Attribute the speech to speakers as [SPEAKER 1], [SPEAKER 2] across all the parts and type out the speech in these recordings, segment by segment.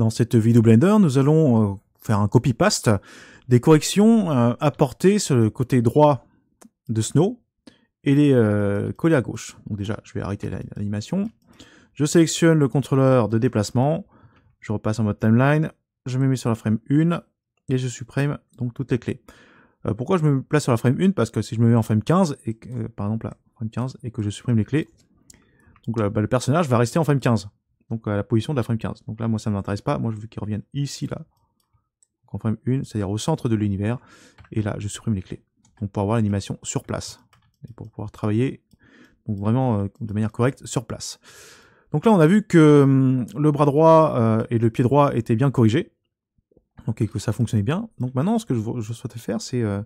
[SPEAKER 1] Dans cette vidéo Blender, nous allons euh, faire un copy-paste des corrections euh, apportées sur le côté droit de Snow et les euh, coller à gauche. Donc déjà, je vais arrêter l'animation. Je sélectionne le contrôleur de déplacement. Je repasse en mode timeline. Je me mets sur la frame 1 et je supprime donc toutes les clés. pourquoi je me place sur la frame 1 Parce que si je me mets en frame 15, et que, par exemple là, frame 15, et que je supprime les clés, donc le bah, personnage va rester en frame 15 donc à la position de la frame 15. Donc là, moi, ça ne m'intéresse pas. Moi, je veux qu'ils reviennent ici, là, donc en frame 1, c'est-à-dire au centre de l'univers. Et là, je supprime les clés. Donc pour avoir l'animation sur place. Et pour pouvoir travailler vraiment euh, de manière correcte sur place. Donc là, on a vu que hum, le bras droit euh, et le pied droit étaient bien corrigés. Donc, et que ça fonctionnait bien. Donc maintenant, ce que je, souhaitais faire, c'est euh,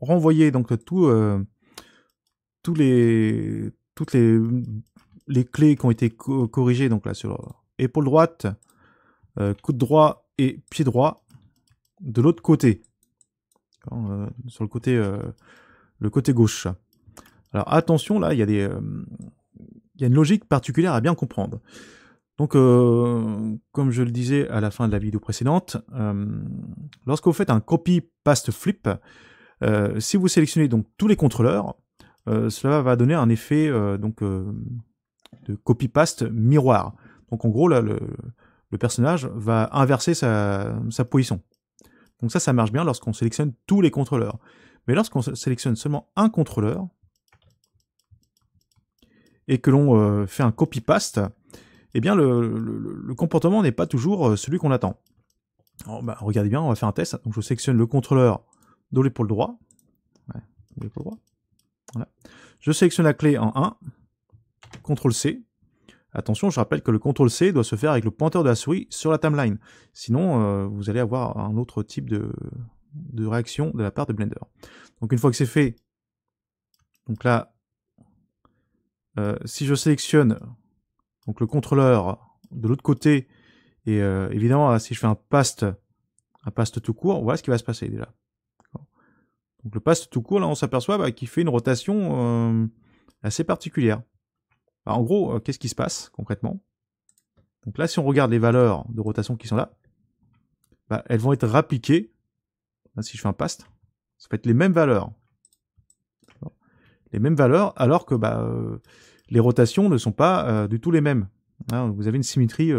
[SPEAKER 1] renvoyer donc tout, tous les, toutes les les clés qui ont été corrigées, donc là sur épaule droite, euh, coude droit et pied droit, de l'autre côté, euh, sur le côté, euh, le côté gauche. Alors attention, là, il y, a des, euh, il y a une logique particulière à bien comprendre. Donc, comme je le disais à la fin de la vidéo précédente, lorsque vous faites un copy paste flip, si vous sélectionnez donc tous les contrôleurs, cela va donner un effet donc de copy-paste miroir. Donc en gros, là, le, le personnage va inverser sa, sa, position. Donc ça, ça marche bien lorsqu'on sélectionne tous les contrôleurs. Mais lorsqu'on sélectionne seulement un contrôleur, et que l'on euh, fait un copy-paste, eh bien le, comportement n'est pas toujours euh, celui qu'on attend. Oh, bah, regardez bien, on va faire un test. Donc je sélectionne le contrôleur de l'épaule droit. droit. Je sélectionne la clé en 1, CTRL-C. Attention, je rappelle que le CTRL-C doit se faire avec le pointeur de la souris sur la timeline. Sinon, euh, vous allez avoir un autre type de, réaction de la part de Blender. Donc une fois que c'est fait, donc là, euh, si je sélectionne donc le contrôleur de l'autre côté, et euh, évidemment, si je fais un paste, un paste tout court, voilà ce qui va se passer déjà. Donc le paste tout court, là, on s'aperçoit bah, qu'il fait une rotation assez particulière en gros, euh, qu'est-ce qui se passe concrètement Donc là, si on regarde les valeurs de rotation qui sont là, bah, elles vont être rappliquées. si je fais un paste, ça va être les mêmes valeurs. Les mêmes valeurs, alors que bah, euh, les rotations ne sont pas euh, du tout les mêmes. Hein, vous avez une symétrie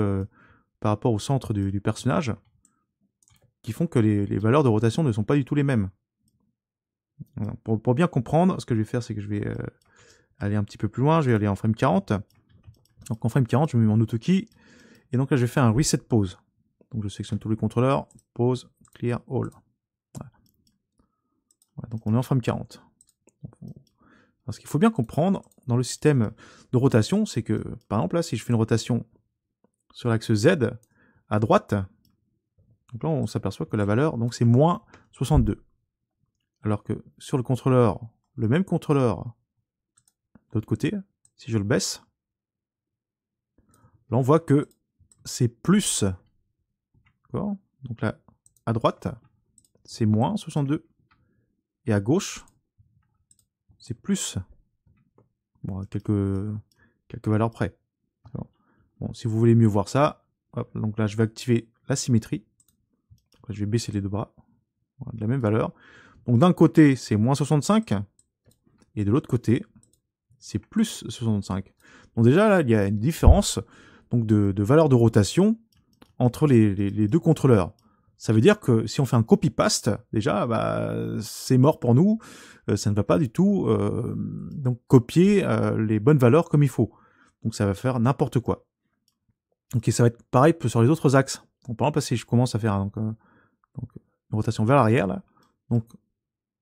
[SPEAKER 1] par rapport au centre du, personnage qui font que les, valeurs de rotation ne sont pas du tout les mêmes. pour, bien comprendre, ce que je vais faire, c'est que je vais aller un petit peu plus loin, je vais aller en frame 40. Donc en frame 40, je mets mon auto-key, et donc là je vais faire un reset pause. Donc je sélectionne tous les contrôleurs, pause, clear, all. donc on est en frame 40. ce qu'il faut bien comprendre dans le système de rotation, c'est que, par exemple, là, si je fais une rotation sur l'axe Z, à droite, donc là, on s'aperçoit que la valeur, donc c'est moins 62. Alors que sur le contrôleur, le même contrôleur côté, si je le baisse, là on voit que c'est plus. Donc là, à droite, c'est moins 62. Et à gauche, c'est plus. quelques, quelques valeurs près. Bon, si vous voulez mieux voir ça, donc là je vais activer la symétrie. je vais baisser les deux bras. de la même valeur. Donc d'un côté, c'est moins 65. Et de l'autre côté, c'est plus 65. Donc déjà là, il y a une différence donc de, valeur de rotation entre les, deux contrôleurs. Ça veut dire que si on fait un copy-paste, déjà, bah, c'est mort pour nous. Euh, ça ne va pas du tout euh, donc copier euh, les bonnes valeurs comme il faut. Donc ça va faire n'importe quoi. Ok, ça va être pareil sur les autres axes. par exemple, si je commence à faire donc, une rotation vers l'arrière, donc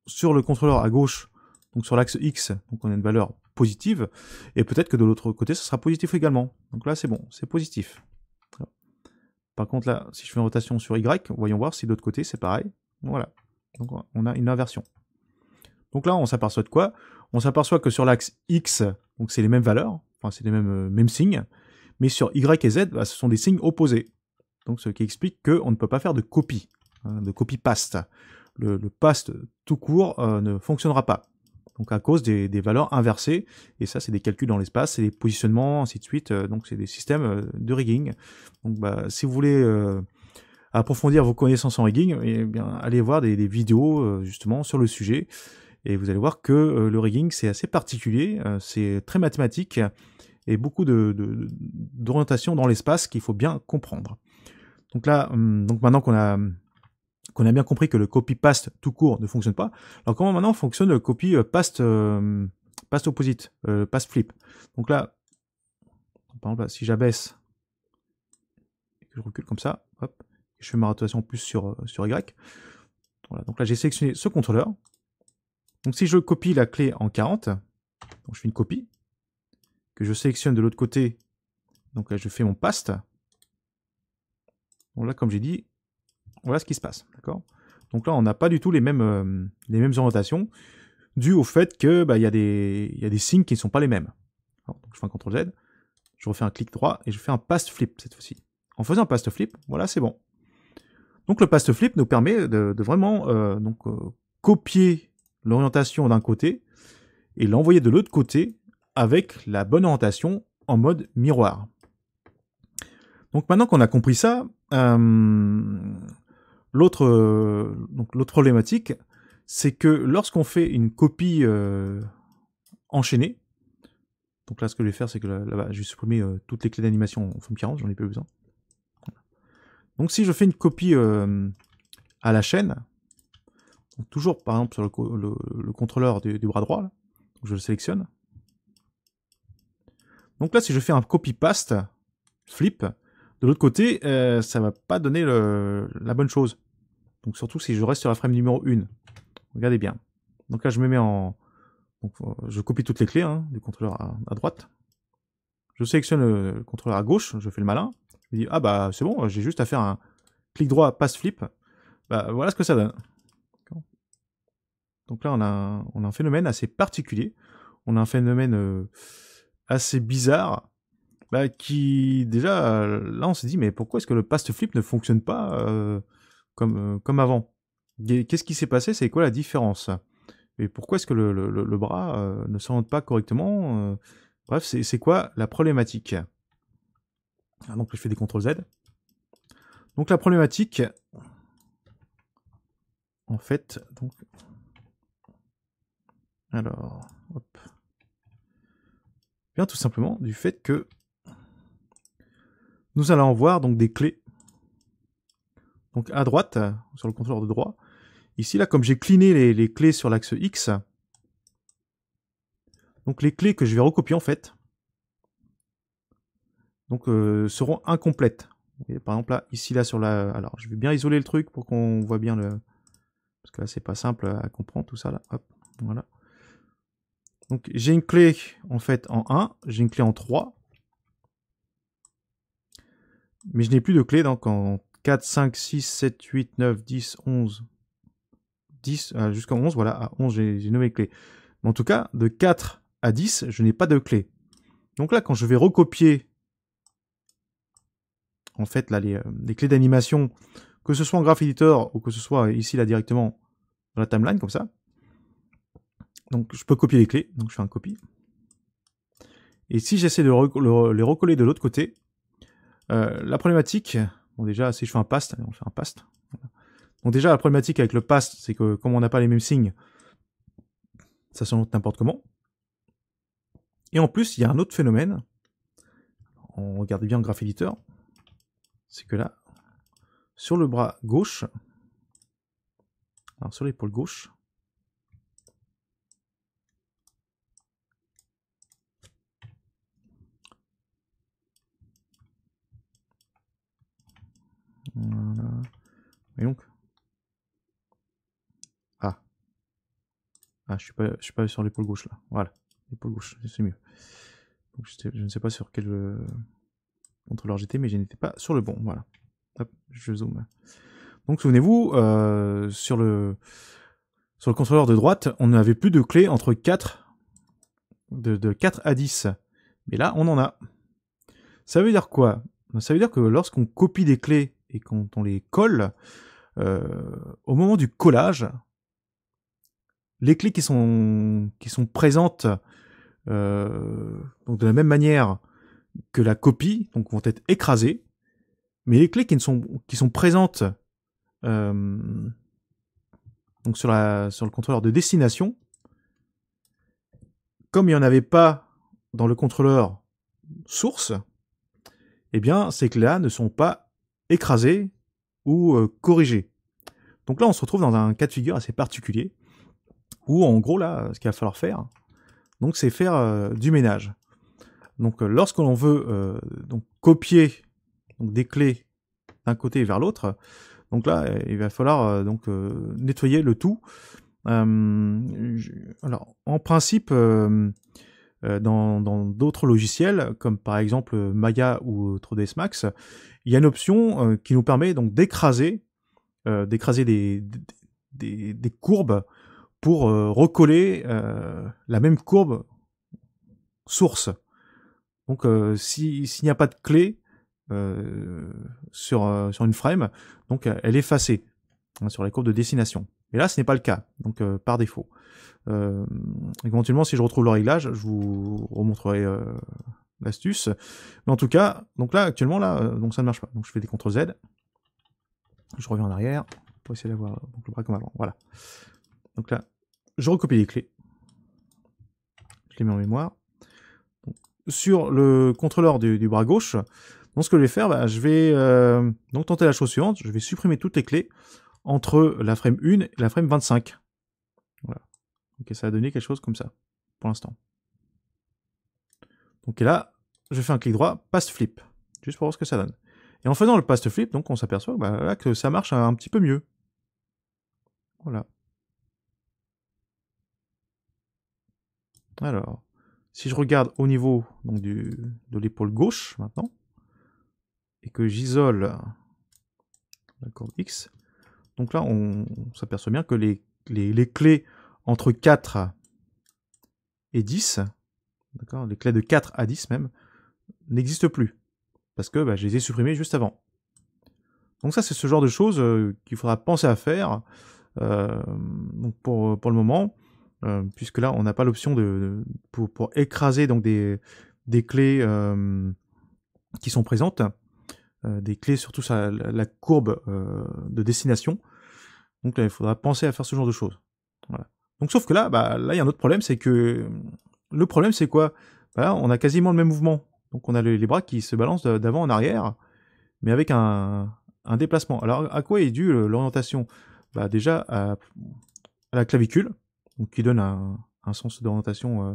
[SPEAKER 1] sur le contrôleur à gauche, donc sur l'axe X, donc on a une valeur positive, et peut-être que de l'autre côté, ce sera positif également. Donc là, c'est bon, c'est positif. Par contre, là, si je fais une rotation sur Y, voyons voir si de l'autre côté, c'est pareil. Voilà. Donc on a une inversion. Donc là, on s'aperçoit de quoi On s'aperçoit que sur l'axe X, donc c'est les mêmes valeurs, enfin c'est les mêmes, euh, mêmes signes, mais sur Y et Z, bah, ce sont des signes opposés. Donc ce qui explique que on ne peut pas faire de copie, hein, de copie paste. Le, paste tout court euh, ne fonctionnera pas donc à cause des, valeurs inversées. Et ça, c'est des calculs dans l'espace, c'est des positionnements, ainsi de suite. Euh, donc c'est des systèmes euh, de rigging. Donc bah, si vous voulez euh, approfondir vos connaissances en rigging, eh bien, allez voir des, vidéos justement sur le sujet. Et vous allez voir que le rigging, c'est assez particulier, c'est très mathématique et beaucoup d'orientation de, dans l'espace qu'il faut bien comprendre. Donc là, hum, donc maintenant qu'on a hum, qu'on a bien compris que le copy-paste tout court ne fonctionne pas. Alors comment maintenant fonctionne le copy-paste euh, paste opposite, euh, paste flip Donc là, par exemple, si j'abaisse, et que je recule comme ça, hop, je fais ma rotation plus sur, euh, sur Y. Voilà, donc là j'ai sélectionné ce contrôleur. Donc si je copie la clé en 40, donc je fais une copie, que je sélectionne de l'autre côté, donc là je fais mon paste. Donc là comme j'ai dit, voilà ce qui se passe, d'accord Donc là, on n'a pas du tout les mêmes, euh, les mêmes orientations, dû au fait que bah, y, a des, y a des signes qui ne sont pas les mêmes. je fais un CTRL Z, je refais un clic droit et je fais un past flip cette fois-ci. En faisant un past flip, voilà, c'est bon. Donc le past flip nous permet de, vraiment euh, donc, euh, copier l'orientation d'un côté et l'envoyer de l'autre côté avec la bonne orientation en mode miroir. Donc maintenant qu'on a compris ça, euh, l'autre problématique, c'est que lorsqu'on fait une copie euh, enchaînée, donc là ce que je vais faire c'est que là, je vais supprimer euh, toutes les clés d'animation en FOM40, j'en ai plus besoin. Donc si je fais une copie à la chaîne, toujours par exemple sur le, contrôleur du, bras droit, je le sélectionne. Donc là si je fais un copy-paste, flip, de l'autre côté, ça ne va pas donner la bonne chose. Donc surtout si je reste sur la frame numéro 1. Regardez bien. Donc là, je me mets en... Euh, je copie toutes les clés hein, du contrôleur à, droite. Je sélectionne le, contrôleur à gauche, je fais le malin. Je me dis, ah bah c'est bon, j'ai juste à faire un clic droit, passe, flip. Bah, voilà ce que ça donne. Donc là, on a, un, on a un phénomène assez particulier. On a un phénomène euh, assez bizarre. Bah, qui déjà, euh, là, on s'est dit, mais pourquoi est-ce que le past flip ne fonctionne pas euh, comme, avant. Qu'est-ce qui s'est passé C'est quoi la différence Et pourquoi est-ce que le, bras euh, ne s'oriente pas correctement euh? Bref, c'est quoi la problématique ah, Donc je fais des CTRL Z. Donc la problématique, en fait, donc... Alors, Bien tout simplement du fait que nous allons voir donc des clés donc à droite, sur le contrôleur de droit. Ici, là, comme j'ai cliné les, clés sur l'axe X, donc les clés que je vais recopier en fait, donc euh, seront incomplètes. par exemple là, ici là sur la, alors je vais bien isoler le truc pour qu'on voit bien le, parce que là c'est pas simple à comprendre tout ça là. Hop, voilà. Donc j'ai une clé en fait en 1, j'ai une clé en 3, mais je n'ai plus de clé donc en 4, 5, 6, 7, 8, 9, 10, 11. 10, jusqu'à 11, voilà, à 11, j'ai nommé clé. Mais en tout cas, de 4 à 10, je n'ai pas de clé. Donc là, quand je vais recopier, en fait, là, les, euh, clés d'animation, que ce soit en Graph Editor ou que ce soit ici, là, directement dans la timeline, comme ça. Donc, je peux copier les clés. Donc, je fais un copy. Et si j'essaie de les recoller de l'autre côté, euh, la problématique, Bon, déjà, si je fais un past, on fait un past. Donc déjà, la problématique avec le past, c'est que comme on n'a pas les mêmes signes, ça se n'importe comment. Et en plus, il y a un autre phénomène. On regarde bien le graph éditeur. C'est que là, sur le bras gauche, alors sur l'épaule gauche, Ah, je suis pas, suis pas sur l'épaule gauche là. Voilà, l'épaule gauche, c'est mieux. je ne sais pas sur quel euh, contrôleur j'étais, mais je n'étais pas sur le bon. Voilà. je zoome. Donc, souvenez-vous, euh, sur le sur le contrôleur de droite, on n'avait plus de clés entre 4 de, 4 à 10. Mais là, on en a. Ça veut dire quoi ben, Ça veut dire que lorsqu'on copie des clés et quand on les colle, euh, au moment du collage, les clés qui sont, présentes euh, de la même manière que la copie, vont être écrasées, mais les clés qui, sont, présentes euh, sur, le contrôleur de destination, comme il n'y en avait pas dans le contrôleur source, eh bien ces clés-là ne sont pas écrasées ou euh, corrigées. Donc là, on se retrouve dans un cas de figure assez particulier, où en gros là, ce qu'il va falloir faire, donc c'est faire euh, du ménage. Donc euh, lorsque l'on veut euh, donc, copier des clés d'un côté vers l'autre, donc là il va falloir donc nettoyer le tout. Hum, alors en principe, dans d'autres logiciels comme par exemple Maya ou 3ds Max, il y a une option qui nous permet donc d'écraser, d'écraser des, des, courbes pour euh, recoller euh, la même courbe source. Donc euh, s'il n'y a pas de clé sur, sur une frame, donc elle est effacée hein, sur les courbes de destination. et là, ce n'est pas le cas, donc par défaut. éventuellement, si je retrouve le réglage, je vous remontrerai l'astuce. Mais en tout cas, donc là, actuellement, là, donc ça ne marche pas. Donc je fais des CTRL Z. Je reviens en arrière pour essayer d'avoir le bras comme avant. Voilà. Donc là, je recopie les clés. Je les mets en mémoire. sur le contrôleur du, bras gauche, donc ce que je vais faire, bah, je vais euh, donc tenter la chose suivante. Je vais supprimer toutes les clés entre la frame 1 et la frame 25. Voilà. ça a donné quelque chose comme ça, pour l'instant. Donc là, je fais un clic droit, past flip, juste pour voir ce que ça donne. Et en faisant le past flip, donc on s'aperçoit bah, que ça marche un petit peu mieux. Voilà. Alors, si je regarde au niveau de l'épaule gauche maintenant, et que j'isole la corde X, donc là on, s'aperçoit bien que les, clés entre 4 et 10, les clés de 4 à 10 même, n'existent plus, parce que bah, je les ai supprimées juste avant. Donc ça c'est ce genre de choses euh, qu'il faudra penser à faire euh, pour, pour le moment. Euh, puisque là, on n'a pas l'option de, pour, écraser donc des, des clés euh, qui sont présentes, euh, des clés surtout sur la, courbe de destination. Donc là, il faudra penser à faire ce genre de choses. Donc sauf que là, bah, là, il y a un autre problème, c'est que le problème, c'est quoi bah, On a quasiment le même mouvement. Donc on a les, bras qui se balancent d'avant en arrière, mais avec un, déplacement. Alors à quoi est due l'orientation bah, Déjà à la clavicule, qui donne un, sens d'orientation euh,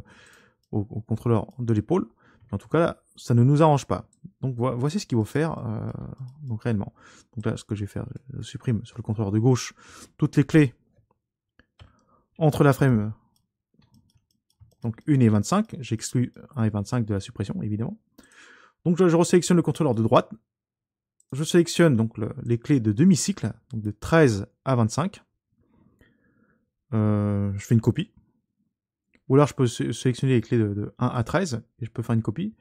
[SPEAKER 1] au, contrôleur de l'épaule. En tout cas, ça ne nous arrange pas. Donc voici ce qu'il faut faire euh, donc réellement. Donc là, ce que je vais faire, je supprime sur le contrôleur de gauche toutes les clés entre la frame donc 1 et 25, j'exclus 1 et 25 de la suppression, évidemment. Donc je, je le contrôleur de droite. Je sélectionne donc les clés de demi-cycle, de 13 à 25. Euh, je fais une copie. Ou alors je peux sélectionner les clés de, 1 à 13 et je peux faire une copie.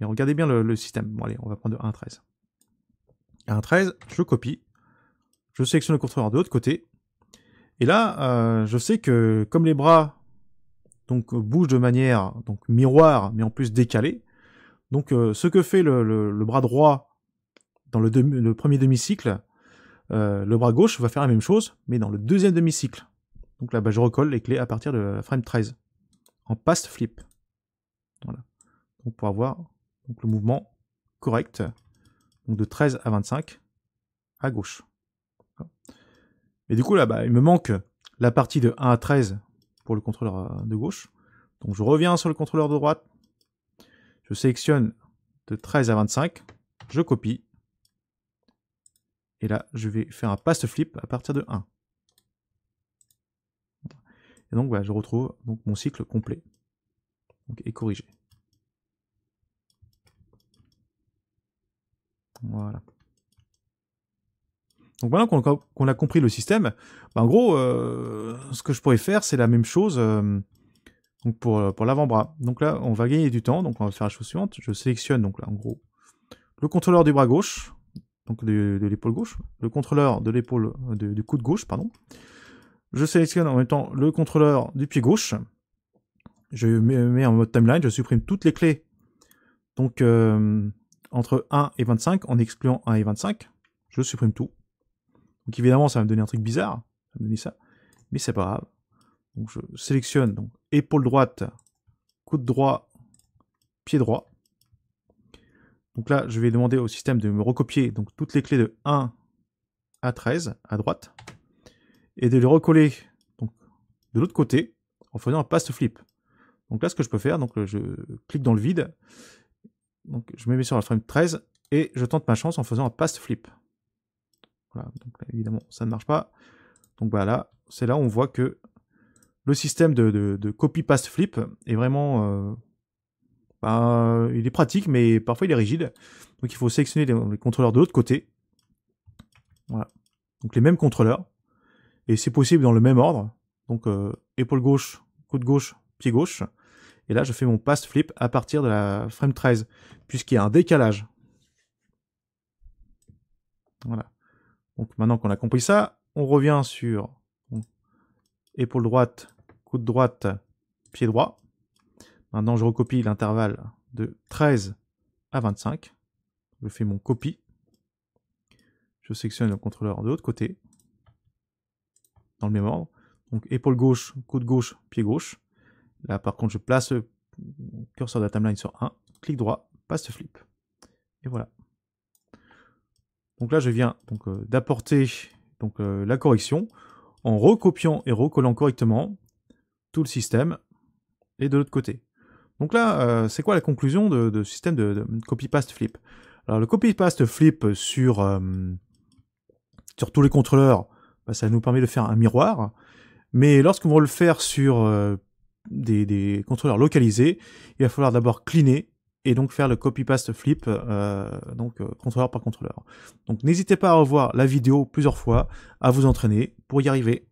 [SPEAKER 1] Et regardez bien le, système. Bon allez, on va prendre de 1 à 13. 1 à 13, je copie. Je sélectionne le contrôleur de l'autre côté. Et là, euh, je sais que comme les bras donc, bougent de manière donc, miroir, mais en plus décalé, donc euh, ce que fait le, bras droit dans le premier demi-cycle, le bras gauche va faire la même chose, mais dans le deuxième demi-cycle. Donc là, bah, je recolle les clés à partir de la frame 13 en past flip. Voilà. Donc pour avoir donc, le mouvement correct donc de 13 à 25 à gauche. Et du coup, là, bas il me manque la partie de 1 à 13 pour le contrôleur euh, de gauche. Donc je reviens sur le contrôleur de droite. Je sélectionne de 13 à 25. Je copie. Et là, je vais faire un past flip à partir de 1. Et donc, voilà, bah, je retrouve donc, mon cycle complet et corrigé. Voilà. Donc maintenant qu'on a compris le système, bah, en gros, euh, ce que je pourrais faire, c'est la même chose euh, donc euh, pour, l'avant-bras. Donc là, on va gagner du temps, donc on va faire la chose suivante. Je sélectionne donc là, en gros, le contrôleur du bras gauche, donc de, l'épaule gauche, le contrôleur de l'épaule du coude gauche, pardon, je sélectionne en même temps le contrôleur du pied gauche. Je mets en mode timeline, je supprime toutes les clés. Donc euh, entre 1 et 25, en excluant 1 et 25, je supprime tout. Donc évidemment, ça va me donner un truc bizarre. Ça me ça. Mais c'est pas grave. Donc je sélectionne donc, épaule droite, coude droit, pied droit. Donc là, je vais demander au système de me recopier donc, toutes les clés de 1 à 13 à droite et de les recoller donc, de l'autre côté en faisant un Past flip. Donc là, ce que je peux faire, donc je clique dans le vide, donc je me mets sur la frame 13 et je tente ma chance en faisant un Past flip. donc évidemment, ça ne marche pas. Donc voilà bah, c'est là où on voit que le système de, de, de copy Past flip est vraiment euh, bah, il est pratique mais parfois il est rigide donc il faut sélectionner les, les contrôleurs de l'autre côté voilà donc les mêmes contrôleurs et c'est possible dans le même ordre. Donc euh, épaule gauche, de gauche, pied gauche. Et là, je fais mon past flip à partir de la frame 13, puisqu'il y a un décalage. Voilà. Donc maintenant qu'on a compris ça, on revient sur épaule droite, coude droite, pied droit. Maintenant, je recopie l'intervalle de 13 à 25. Je fais mon copie. Je sectionne le contrôleur de l'autre côté dans le même ordre. Donc épaule gauche, coude gauche, pied gauche. Là par contre je place le curseur de la timeline sur 1, clic droit, paste flip. Et voilà. Donc là je viens donc euh, d'apporter euh, la correction en recopiant et recollant correctement tout le système et de l'autre côté. Donc là, euh, c'est quoi la conclusion de, ce système de, copy-paste-flip Alors le copy-paste-flip sur, sur tous les contrôleurs, bah, ça nous permet de faire un miroir. Mais lorsqu'on va le faire sur euh, des, contrôleurs localisés, il va falloir d'abord cleaner et donc faire le copy-paste flip, euh, donc euh, contrôleur par contrôleur. Donc n'hésitez pas à revoir la vidéo plusieurs fois, à vous entraîner pour y arriver.